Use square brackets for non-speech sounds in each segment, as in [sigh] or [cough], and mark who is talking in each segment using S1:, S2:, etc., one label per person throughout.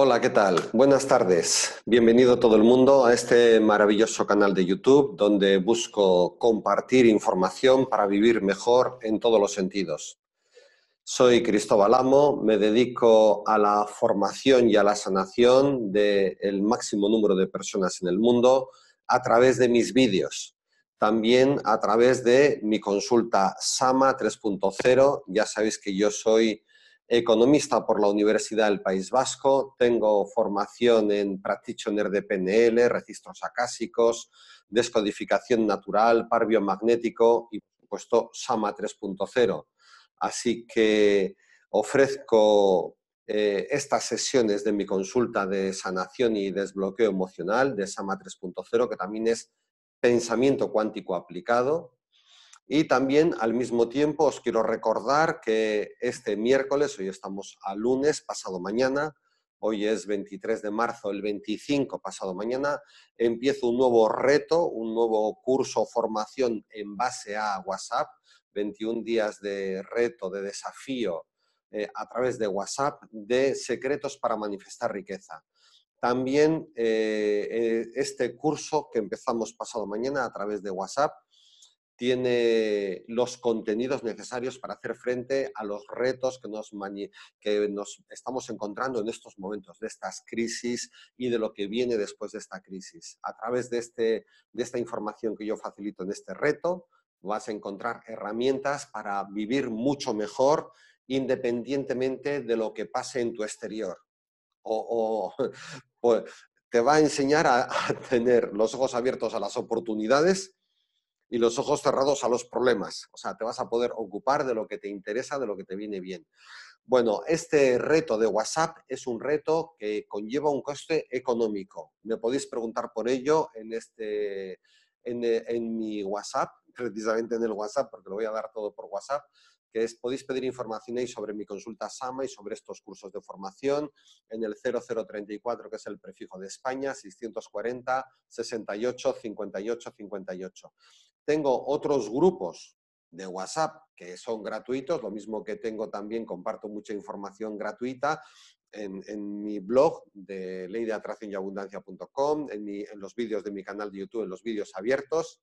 S1: Hola, ¿qué tal? Buenas tardes. Bienvenido todo el mundo a este maravilloso canal de YouTube donde busco compartir información para vivir mejor en todos los sentidos. Soy Cristóbal Amo, me dedico a la formación y a la sanación del máximo número de personas en el mundo a través de mis vídeos, también a través de mi consulta Sama 3.0. Ya sabéis que yo soy economista por la Universidad del País Vasco, tengo formación en practitioner de PNL, registros acásicos, descodificación natural, par biomagnético y, por supuesto, SAMA 3.0. Así que ofrezco eh, estas sesiones de mi consulta de sanación y desbloqueo emocional de SAMA 3.0, que también es pensamiento cuántico aplicado, y también al mismo tiempo os quiero recordar que este miércoles, hoy estamos a lunes, pasado mañana, hoy es 23 de marzo, el 25 pasado mañana, empiezo un nuevo reto, un nuevo curso formación en base a WhatsApp, 21 días de reto, de desafío eh, a través de WhatsApp de secretos para manifestar riqueza. También eh, eh, este curso que empezamos pasado mañana a través de WhatsApp tiene los contenidos necesarios para hacer frente a los retos que nos, que nos estamos encontrando en estos momentos, de estas crisis y de lo que viene después de esta crisis. A través este, de, esta información que yo facilito en este reto, vas a encontrar herramientas para vivir mucho mejor independientemente de lo que pase en tu exterior. O, [laughs] pues, te va a enseñar a, a tener los ojos abiertos a las oportunidades y los ojos cerrados a los problemas. O sea, te vas a poder ocupar de lo que te interesa, de lo que te viene bien. Bueno, este reto de WhatsApp es un reto que conlleva un coste económico. Me podéis preguntar por ello en, este, en, eh, mi WhatsApp, [laughs] precisamente en el WhatsApp, porque lo voy a dar todo por WhatsApp, que es podéis pedir información ahí sobre mi consulta SAMA y sobre estos cursos de formación en el 0034, que es el prefijo de España, 640 68 58 58. Tengo otros grupos de WhatsApp que son gratuitos, lo mismo que tengo también, comparto mucha información gratuita en, mi blog de ley de atracción y en, los vídeos de mi canal de YouTube, en los vídeos abiertos.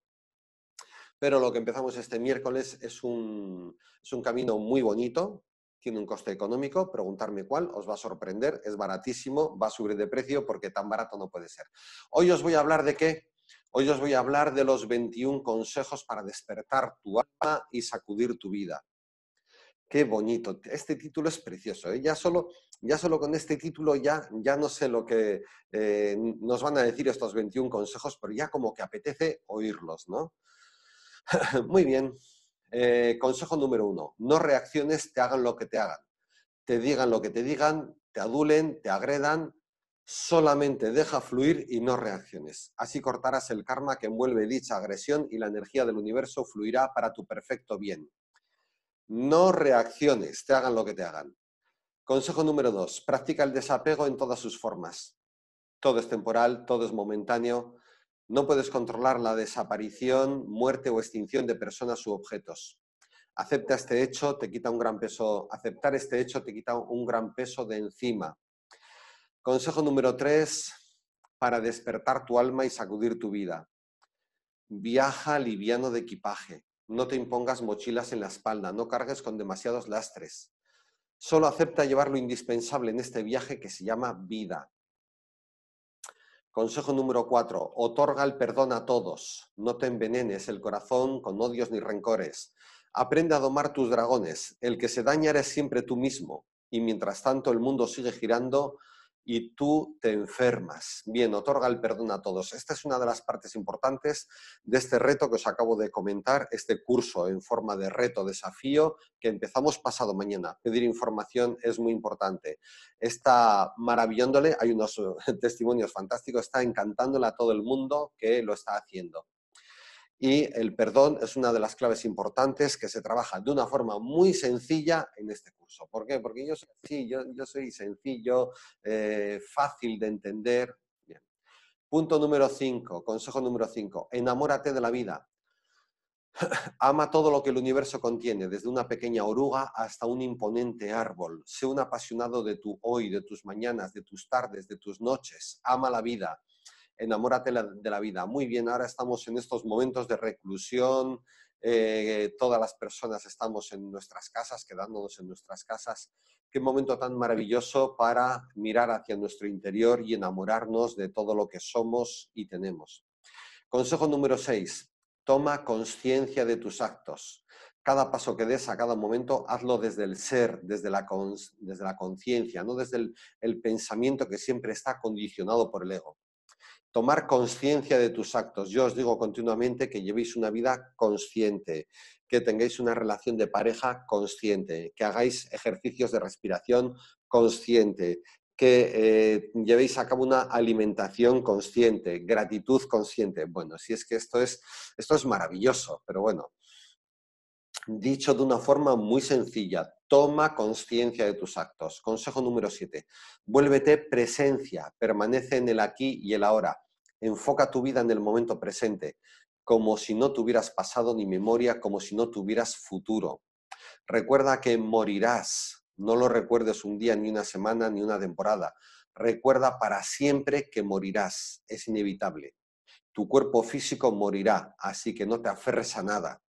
S1: Pero lo que empezamos este miércoles es un, es un camino muy bonito, tiene un coste económico, preguntarme cuál, os va a sorprender, es baratísimo, va a subir de precio porque tan barato no puede ser. Hoy os voy a hablar de qué? Hoy os voy a hablar de los 21 consejos para despertar tu alma y sacudir tu vida. Qué bonito. Este título es precioso. ¿eh? Ya, solo, ya solo con este título ya, ya no sé lo que eh, nos van a decir estos 21 consejos, pero ya como que apetece oírlos, ¿no? [laughs] Muy bien. Eh, consejo número uno. No reacciones, te hagan lo que te hagan. Te digan lo que te digan, te adulen, te agredan, solamente deja fluir y no reacciones. Así cortarás el karma que envuelve dicha agresión y la energía del universo fluirá para tu perfecto bien. No reacciones, te hagan lo que te hagan. Consejo número dos, practica el desapego en todas sus formas. Todo es temporal, todo es momentáneo. No puedes controlar la desaparición, muerte o extinción de personas u objetos. Acepta este hecho, te quita un gran peso. Aceptar este hecho te quita un gran peso de encima Consejo número tres, para despertar tu alma y sacudir tu vida. Viaja liviano de equipaje. No te impongas mochilas en la espalda, no cargues con demasiados lastres. Solo acepta llevar lo indispensable en este viaje que se llama vida. Consejo número cuatro, otorga el perdón a todos. No te envenenes el corazón con odios ni rencores. Aprende a domar tus dragones. El que se daña eres siempre tú mismo. Y mientras tanto el mundo sigue girando y tú te enfermas. Bien, otorga el perdón a todos. Esta es una de las partes importantes de este reto que os acabo de comentar, este curso en forma de reto, desafío, que empezamos pasado mañana. Pedir información es muy importante. Está maravillándole, hay unos eh, [laughs] testimonios fantásticos, está encantándole a todo el mundo que lo está haciendo y el perdón es una de las claves importantes que se trabaja de una forma muy sencilla en este curso. ¿Por qué? Porque yo soy yo, soy sencillo, eh, fácil de entender. Punto número 5, consejo número 5, enamórate de la vida. [laughs] Ama todo lo que el universo contiene, desde una pequeña oruga hasta un imponente árbol. Sé un apasionado de tu hoy, de tus mañanas, de tus tardes, de tus noches. Ama la vida enamórate de la vida. Muy bien, ahora estamos en estos momentos de reclusión, eh, todas las personas estamos en nuestras casas, quedándonos en nuestras casas. Qué momento tan maravilloso para mirar hacia nuestro interior y enamorarnos de todo lo que somos y tenemos. Consejo número 6. Toma conciencia de tus actos. Cada paso que des a cada momento, hazlo desde el ser, desde la, conciencia, no desde el pensamiento que siempre está condicionado por el ego tomar conciencia de tus actos. Yo os digo continuamente que llevéis una vida consciente, que tengáis una relación de pareja consciente, que hagáis ejercicios de respiración consciente, que eh, llevéis a cabo una alimentación consciente, gratitud consciente. Bueno, si es que esto es, esto es maravilloso, pero bueno, dicho de una forma muy sencilla, toma conciencia de tus actos. Consejo número 7. Vuélvete presencia, permanece en el aquí y el ahora. Enfoca tu vida en el momento presente, como si no tuvieras pasado ni memoria, como si no tuvieras futuro. Recuerda que morirás. No lo recuerdes un día, ni una semana, ni una temporada. Recuerda para siempre que morirás. Es inevitable. Tu cuerpo físico morirá, así que no te aferres a nada.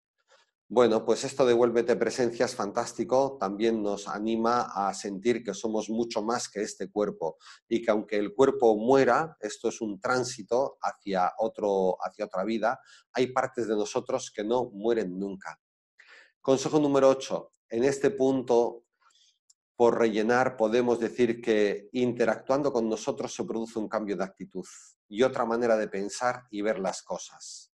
S1: Bueno, pues esto de Vuélvete Presencia es fantástico, también nos anima a sentir que somos mucho más que este cuerpo y que aunque el cuerpo muera, esto es un tránsito hacia, hacia otra vida, hay partes de nosotros que no mueren nunca. Consejo número 8. En este punto, por rellenar, podemos decir que interactuando con nosotros se produce un cambio de actitud y otra manera de pensar y ver las cosas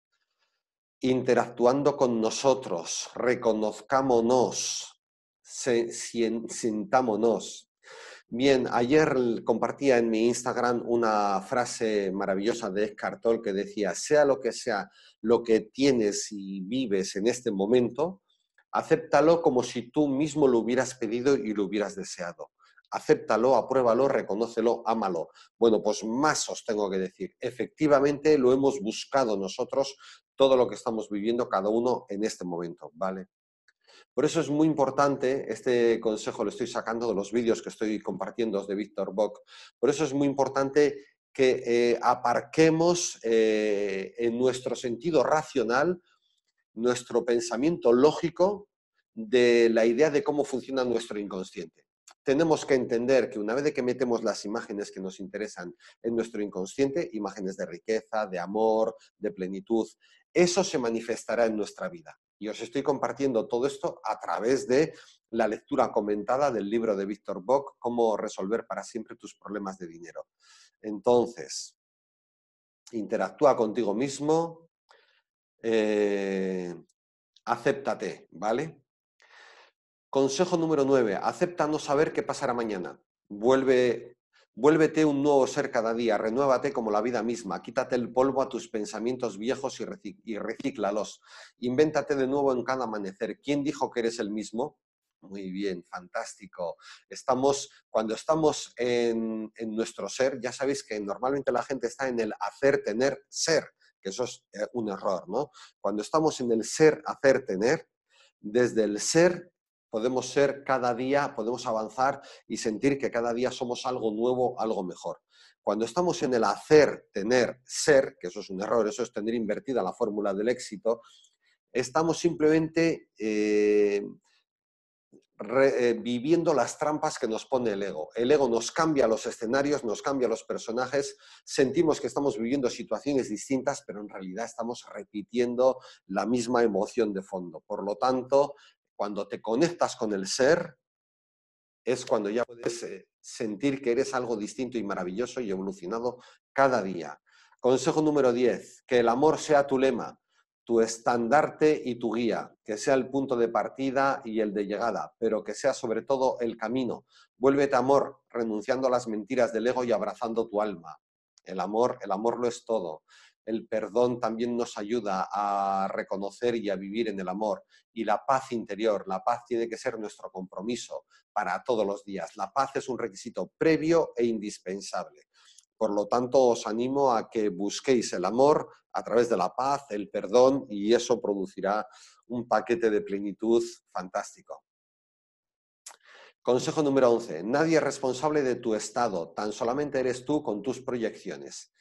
S1: interactuando con nosotros, reconozcámonos, sintámonos. Bien, ayer compartía en mi Instagram una frase maravillosa de Escartol que decía, sea lo que sea lo que tienes y vives en este momento, acéptalo como si tú mismo lo hubieras pedido y lo hubieras deseado. Acéptalo, apruébalo, reconócelo, ámalo. Bueno, pues más os tengo que decir. Efectivamente lo hemos buscado nosotros todo lo que estamos viviendo cada uno en este momento, ¿vale? Por eso es muy importante, este consejo lo estoy sacando de los vídeos que estoy compartiendo de Víctor Bock, por eso es muy importante que eh, aparquemos eh, en nuestro sentido racional nuestro pensamiento lógico de la idea de cómo funciona nuestro inconsciente. Tenemos que entender que una vez que metemos las imágenes que nos interesan en nuestro inconsciente, imágenes de riqueza, de amor, de plenitud, eso se manifestará en nuestra vida. Y os estoy compartiendo todo esto a través de la lectura comentada del libro de Víctor Bock, Cómo resolver para siempre tus problemas de dinero. Entonces, interactúa contigo mismo, eh, acéptate, ¿vale? Consejo número 9, acepta no saber qué pasará mañana. Vuelve Vuélvete un nuevo ser cada día, renuévate como la vida misma, quítate el polvo a tus pensamientos viejos y, recíclalos. Invéntate de nuevo en cada amanecer. ¿Quién dijo que eres el mismo? Muy bien, fantástico. Estamos, cuando estamos en, en nuestro ser, ya sabéis que normalmente la gente está en el hacer, tener, ser, que eso es eh, un error, ¿no? Cuando estamos en el ser, hacer, tener, desde el ser podemos ser cada día, podemos avanzar y sentir que cada día somos algo nuevo, algo mejor. Cuando estamos en el hacer, tener, ser, que eso es un error, eso es tener invertida la fórmula del éxito, estamos simplemente eh, eh, viviendo las trampas que nos pone el ego. El ego nos cambia los escenarios, nos cambia los personajes, sentimos que estamos viviendo situaciones distintas, pero en realidad estamos repitiendo la misma emoción de fondo. Por lo tanto, cuando te conectas con el ser, es cuando ya puedes eh, sentir que eres algo distinto y maravilloso y evolucionado cada día. Consejo número 10, que el amor sea tu lema, tu estandarte y tu guía, que sea el punto de partida y el de llegada, pero que sea sobre todo el camino. Vuélvete amor, renunciando a las mentiras del ego y abrazando tu alma. El amor, el amor lo es todo el perdón también nos ayuda a reconocer y a vivir en el amor. Y la paz interior, la paz tiene que ser nuestro compromiso para todos los días. La paz es un requisito previo e indispensable. Por lo tanto, os animo a que busquéis el amor a través de la paz, el perdón, y eso producirá un paquete de plenitud fantástico. Consejo número 11. Nadie es responsable de tu estado, tan solamente eres tú con tus proyecciones.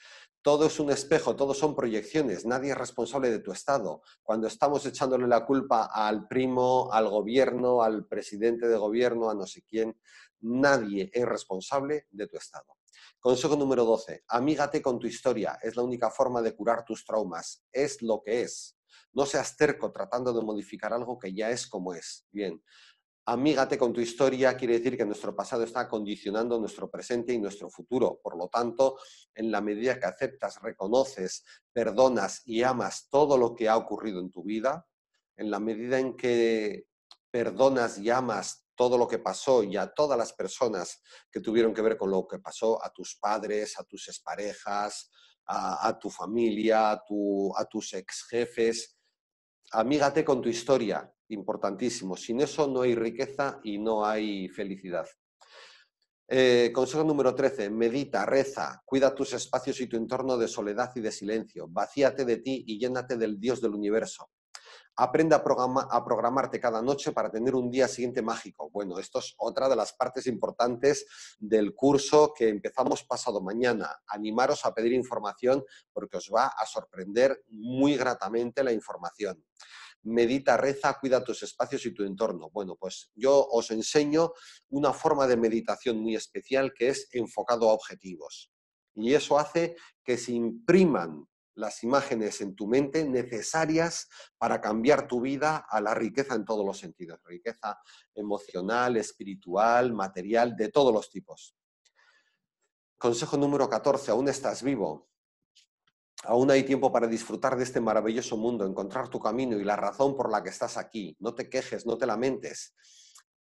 S1: Todo es un espejo, todo son proyecciones, nadie es responsable de tu estado. Cuando estamos echándole la culpa al primo, al gobierno, al presidente de gobierno, a no sé quién, nadie es responsable de tu estado. Consejo número 12. Amígate con tu historia. Es la única forma de curar tus traumas. Es lo que es. No seas terco tratando de modificar algo que ya es como es. Bien, Amígate con tu historia quiere decir que nuestro pasado está condicionando nuestro presente y nuestro futuro. Por lo tanto, en la medida que aceptas, reconoces, perdonas y amas todo lo que ha ocurrido en tu vida, en la medida en que perdonas y amas todo lo que pasó y a todas las personas que tuvieron que ver con lo que pasó, a tus padres, a tus exparejas, a, tu familia, a, a tus ex jefes, amígate con tu historia, importantísimo. Sin eso no hay riqueza y no hay felicidad. Eh, consejo número 13. Medita, reza, cuida tus espacios y tu entorno de soledad y de silencio. Vacíate de ti y llénate del Dios del universo. Aprende a programarte cada noche para tener un día siguiente mágico. Bueno, esto es otra de las partes importantes del curso que empezamos pasado mañana. Animaros a pedir información porque os va a sorprender muy gratamente la información medita, reza, cuida tus espacios y tu entorno. Bueno, pues yo os enseño una forma de meditación muy especial que es enfocado a objetivos. Y eso hace que se impriman las imágenes en tu mente necesarias para cambiar tu vida a la riqueza en todos los sentidos, riqueza emocional, espiritual, material, de todos los tipos. Consejo número 14, aún estás vivo. Aún hay tiempo para disfrutar de este maravilloso mundo, encontrar tu camino y la razón por la que estás aquí. No te quejes, no te lamentes.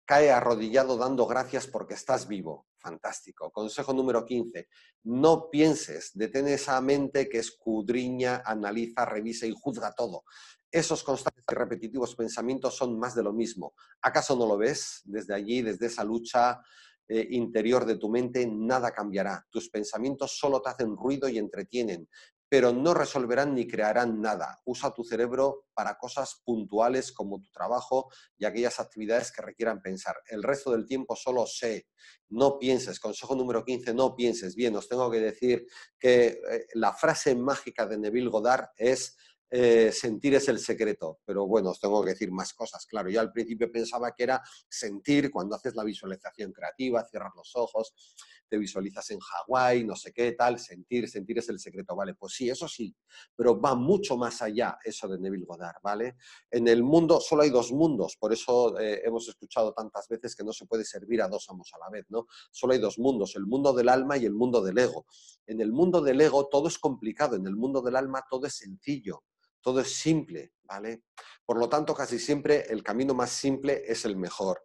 S1: Cae arrodillado dando gracias porque estás vivo. Fantástico. Consejo número 15. No pienses, detén esa mente que escudriña, analiza, revisa y juzga todo. Esos constantes y repetitivos pensamientos son más de lo mismo. ¿Acaso no lo ves? Desde allí, desde esa lucha eh, interior de tu mente, nada cambiará. Tus pensamientos solo te hacen ruido y entretienen pero no resolverán ni crearán nada. Usa tu cerebro para cosas puntuales como tu trabajo y aquellas actividades que requieran pensar. El resto del tiempo solo sé, no pienses. Consejo número 15, no pienses. Bien, os tengo que decir que eh, la frase mágica de Neville Goddard es eh, sentir es el secreto, pero bueno, os tengo que decir más cosas. Claro, yo al principio pensaba que era sentir cuando haces la visualización creativa, cierras los ojos, te visualizas en Hawái, no sé qué, tal, sentir, sentir es el secreto, ¿vale? Pues sí, eso sí, pero va mucho más allá eso de Neville Goddard, ¿vale? En el mundo solo hay dos mundos, por eso eh, hemos escuchado tantas veces que no se puede servir a dos amos a la vez, ¿no? Solo hay dos mundos, el mundo del alma y el mundo del ego. En el mundo del ego todo es complicado, en el mundo del alma todo es sencillo. Todo es simple, ¿vale? Por lo tanto, casi siempre el camino más simple es el mejor.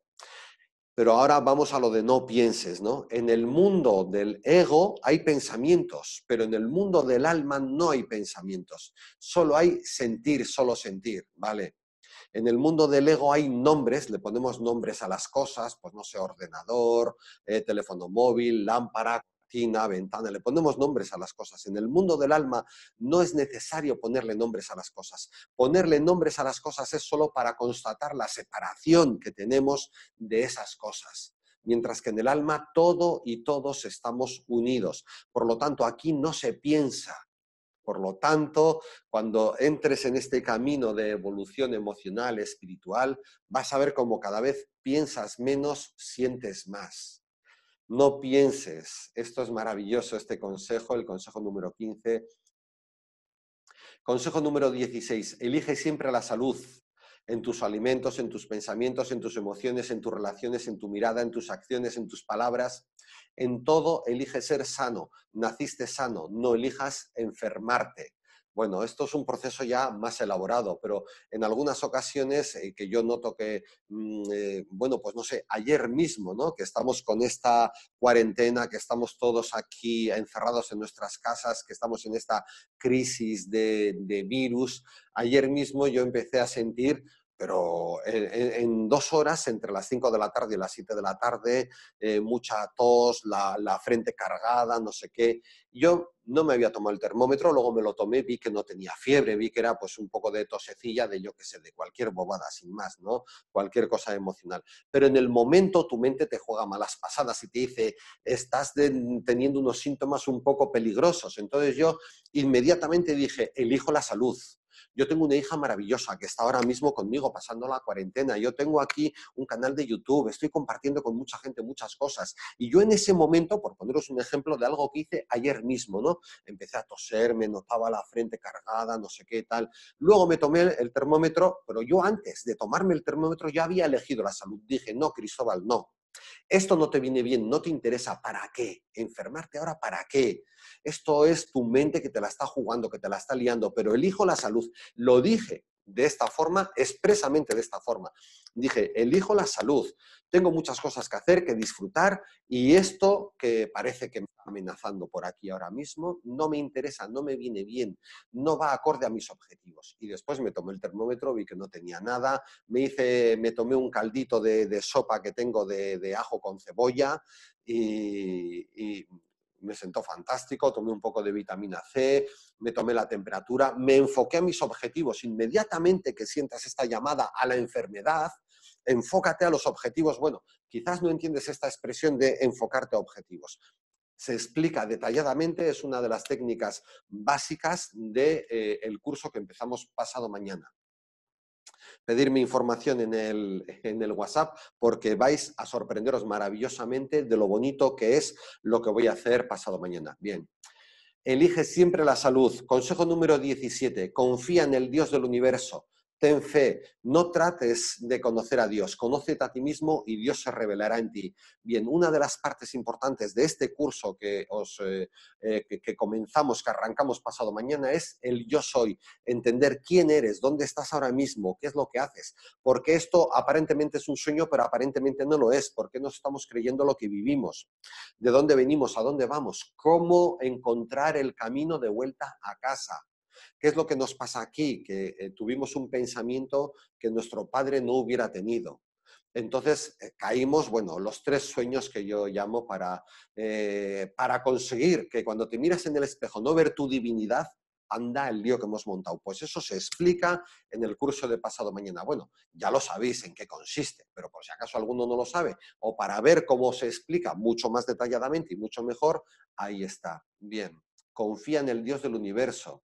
S1: Pero ahora vamos a lo de no pienses, ¿no? En el mundo del ego hay pensamientos, pero en el mundo del alma no hay pensamientos. Solo hay sentir, solo sentir, ¿vale? En el mundo del ego hay nombres, le ponemos nombres a las cosas, pues no sé, ordenador, eh, teléfono móvil, lámpara, cortina, ventana, le ponemos nombres a las cosas. En el mundo del alma no es necesario ponerle nombres a las cosas. Ponerle nombres a las cosas es solo para constatar la separación que tenemos de esas cosas mientras que en el alma todo y todos estamos unidos. Por lo tanto, aquí no se piensa. Por lo tanto, cuando entres en este camino de evolución emocional, espiritual, vas a ver cómo cada vez piensas menos, sientes más. No pienses, esto es maravilloso, este consejo, el consejo número 15. Consejo número 16, elige siempre la salud en tus alimentos, en tus pensamientos, en tus emociones, en tus relaciones, en tu mirada, en tus acciones, en tus palabras. En todo elige ser sano. Naciste sano, no elijas enfermarte. Bueno, esto es un proceso ya más elaborado, pero en algunas ocasiones eh, que yo noto que, mm, eh, bueno, pues no sé, ayer mismo, ¿no? Que estamos con esta cuarentena, que estamos todos aquí encerrados en nuestras casas, que estamos en esta crisis de, de virus, ayer mismo yo empecé a sentir pero en, dos horas, entre las 5 de la tarde y las 7 de la tarde, eh, mucha tos, la, frente cargada, no sé qué. Yo no me había tomado el termómetro, luego me lo tomé, vi que no tenía fiebre, vi que era pues un poco de tosecilla, de yo qué sé, de cualquier bobada, sin más, ¿no? Cualquier cosa emocional. Pero en el momento tu mente te juega malas pasadas y te dice, estás teniendo unos síntomas un poco peligrosos. Entonces yo inmediatamente dije, elijo la salud yo tengo una hija maravillosa que está ahora mismo conmigo pasando la cuarentena. Yo tengo aquí un canal de YouTube, estoy compartiendo con mucha gente muchas cosas. Y yo en ese momento, por poneros un ejemplo de algo que hice ayer mismo, ¿no? Empecé a toser, me notaba la frente cargada, no sé qué tal. Luego me tomé el termómetro, pero yo antes de tomarme el termómetro ya había elegido la salud. Dije, no, Cristóbal, no. Esto no te viene bien, no te interesa. ¿Para qué? ¿Enfermarte ahora para qué? Esto es tu mente que te la está jugando, que te la está liando, pero elijo la salud. Lo dije de esta forma, expresamente de esta forma dije, elijo la salud, tengo muchas cosas que hacer, que disfrutar y esto que parece que me está amenazando por aquí ahora mismo no me interesa, no me viene bien, no va acorde a mis objetivos. Y después me tomé el termómetro, vi que no tenía nada, me hice, me tomé un caldito de, sopa que tengo de, ajo con cebolla y me sentó fantástico, tomé un poco de vitamina C, me tomé la temperatura, me enfoqué a mis objetivos. Inmediatamente que sientas esta llamada a la enfermedad, enfócate a los objetivos. Bueno, quizás no entiendes esta expresión de enfocarte a objetivos. Se explica detalladamente, es una de las técnicas básicas del de, eh, el curso que empezamos pasado mañana pedirme información en el, en el WhatsApp porque vais a sorprenderos maravillosamente de lo bonito que es lo que voy a hacer pasado mañana. Bien. Elige siempre la salud. Consejo número 17. Confía en el Dios del universo ten fe, no trates de conocer a Dios, conócete a ti mismo y Dios se revelará en ti. Bien, una de las partes importantes de este curso que, os, eh, eh, que, que comenzamos, que arrancamos pasado mañana, es el yo soy, entender quién eres, dónde estás ahora mismo, qué es lo que haces, porque esto aparentemente es un sueño, pero aparentemente no lo es, porque no estamos creyendo lo que vivimos, de dónde venimos, a dónde vamos, cómo encontrar el camino de vuelta a casa. ¿Qué es lo que nos pasa aquí? Que eh, tuvimos un pensamiento que nuestro padre no hubiera tenido. Entonces eh, caímos, bueno, los tres sueños que yo llamo para, eh, para conseguir que cuando te miras en el espejo no ver tu divinidad, anda el lío que hemos montado. Pues eso se explica en el curso de pasado mañana. Bueno, ya lo sabéis en qué consiste, pero por si acaso alguno no lo sabe, o para ver cómo se explica mucho más detalladamente y mucho mejor, ahí está. Bien, confía en el Dios del universo,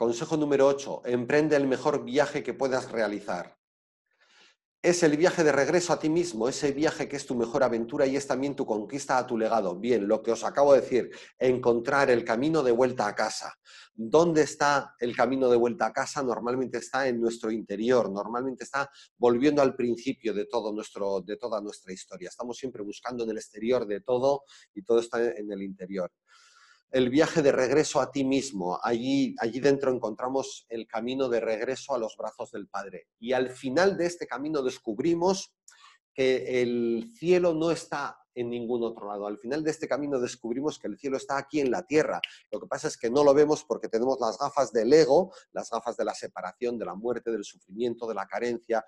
S1: Consejo número 8. Emprende el mejor viaje que puedas realizar. Es el viaje de regreso a ti mismo, ese viaje que es tu mejor aventura y es también tu conquista a tu legado. Bien, lo que os acabo de decir, encontrar el camino de vuelta a casa. ¿Dónde está el camino de vuelta a casa? Normalmente está en nuestro interior, normalmente está volviendo al principio de, de toda nuestra historia. Estamos siempre buscando en el exterior de todo y todo está en el interior el viaje de regreso a ti mismo. Allí, allí dentro encontramos el camino de regreso a los brazos del Padre. Y al final de este camino descubrimos que el cielo no está en ningún otro lado. Al final de este camino descubrimos que el cielo está aquí en la tierra. Lo que pasa es que no lo vemos porque tenemos las gafas del ego, las gafas de la separación, de la muerte, del sufrimiento, de la carencia,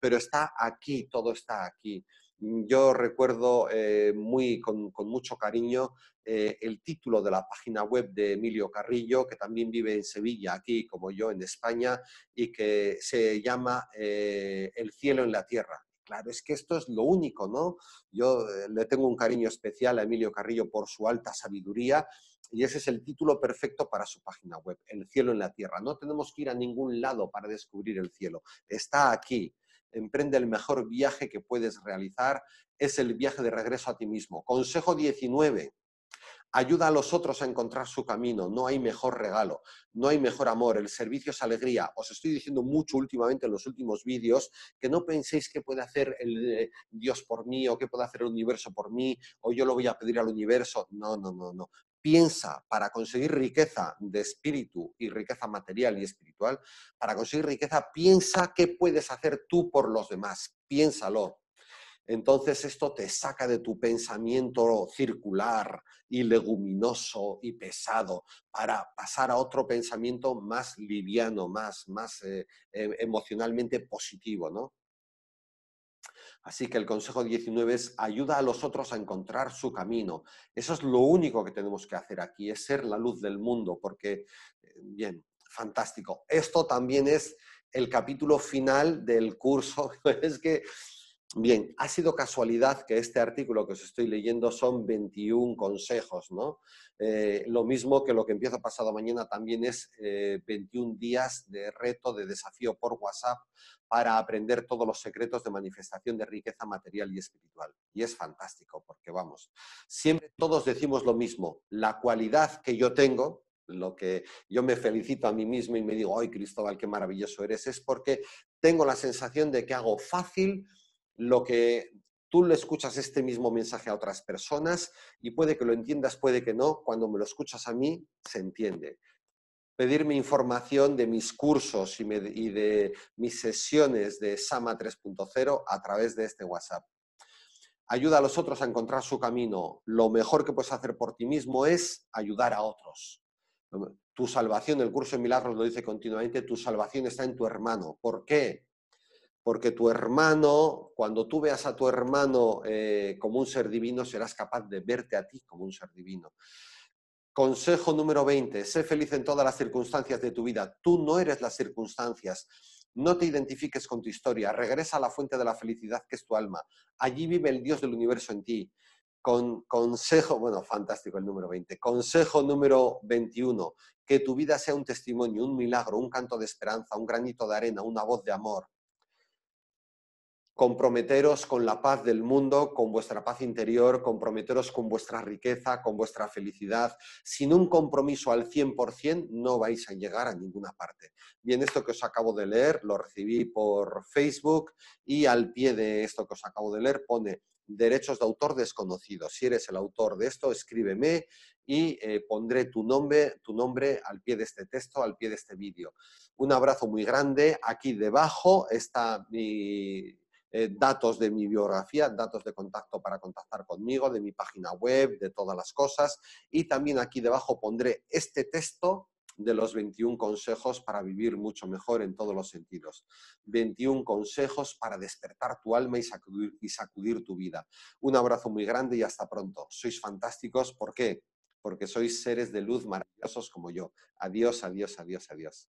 S1: pero está aquí, todo está aquí. Mm, yo recuerdo eh, muy, con, mucho cariño eh, el título de la página web de Emilio Carrillo, que también vive en Sevilla, aquí como yo en España, y que se llama eh, El cielo en la tierra. Claro, es que esto es lo único, ¿no? Yo le tengo un cariño especial a Emilio Carrillo por su alta sabiduría y ese es el título perfecto para su página web, El cielo en la tierra. No tenemos que ir a ningún lado para descubrir el cielo, está aquí emprende el mejor viaje que puedes realizar, es el viaje de regreso a ti mismo. Consejo 19, ayuda a los otros a encontrar su camino, no hay mejor regalo, no hay mejor amor, el servicio es alegría. Os estoy diciendo mucho últimamente en los últimos vídeos que no penséis que puede hacer el, eh, Dios por mí o que puede hacer el universo por mí o yo lo voy a pedir al universo. No, no, no, no piensa para conseguir riqueza de espíritu y riqueza material y espiritual, para conseguir riqueza, piensa qué puedes hacer tú por los demás, piénsalo. Entonces esto te saca de tu pensamiento circular y leguminoso y pesado para pasar a otro pensamiento más liviano, más, más eh, em, emocionalmente positivo, ¿no? Así que el consejo 19 es ayuda a los otros a encontrar su camino. Eso es lo único que tenemos que hacer aquí, es ser la luz del mundo, porque, eh, bien, fantástico. Esto también es el capítulo final del curso. [laughs] Es que Bien, ha sido casualidad que este artículo que os estoy leyendo son 21 consejos, ¿no? Eh, lo mismo que lo que empieza pasado mañana también es 21 eh, días de reto, de desafío por WhatsApp para aprender todos los secretos de manifestación de riqueza material y espiritual. Y es fantástico porque, vamos, siempre todos decimos lo mismo, la cualidad que yo tengo, lo que yo me felicito a mí mismo y me digo, ay Cristóbal, qué maravilloso eres, es porque tengo la sensación de que hago fácil lo que tú le escuchas este mismo mensaje a otras personas y puede que lo entiendas, puede que no, cuando me lo escuchas a mí, se entiende. Pedirme información de mis cursos y, de mis sesiones de Sama 3.0 a través de este WhatsApp. Ayuda a los otros a encontrar su camino. Lo mejor que puedes hacer por ti mismo es ayudar a otros. Tu salvación, el curso de milagros lo dice continuamente, tu salvación está en tu hermano. ¿Por qué? porque tu hermano, cuando tú veas a tu hermano eh, como un ser divino, serás capaz de verte a ti como un ser divino. Consejo número 20, sé feliz en todas las circunstancias de tu vida. Tú no eres las circunstancias. No te identifiques con tu historia. Regresa a la fuente de la felicidad que es tu alma. Allí vive el Dios del universo en ti. Con, consejo, bueno, fantástico el número 20. Consejo número 21, que tu vida sea un testimonio, un milagro, un canto de esperanza, un granito de arena, una voz de amor comprometeros con la paz del mundo, con vuestra paz interior, comprometeros con vuestra riqueza, con vuestra felicidad. Sin un compromiso al 100% no vais a llegar a ninguna parte. Bien, esto que os acabo de leer lo recibí por Facebook y al pie de esto que os acabo de leer pone derechos de autor desconocidos. Si eres el autor de esto, escríbeme y eh, pondré tu nombre, tu nombre al pie de este texto, al pie de este vídeo. Un abrazo muy grande. Aquí debajo está mi eh, datos de mi biografía, datos de contacto para contactar conmigo, de mi página web, de todas las cosas. Y también aquí debajo pondré este texto de los 21 consejos para vivir mucho mejor en todos los sentidos. 21 consejos para despertar tu alma y sacudir, y sacudir tu vida. Un abrazo muy grande y hasta pronto. Sois fantásticos. ¿Por qué? Porque sois seres de luz maravillosos como yo. Adiós, adiós, adiós, adiós.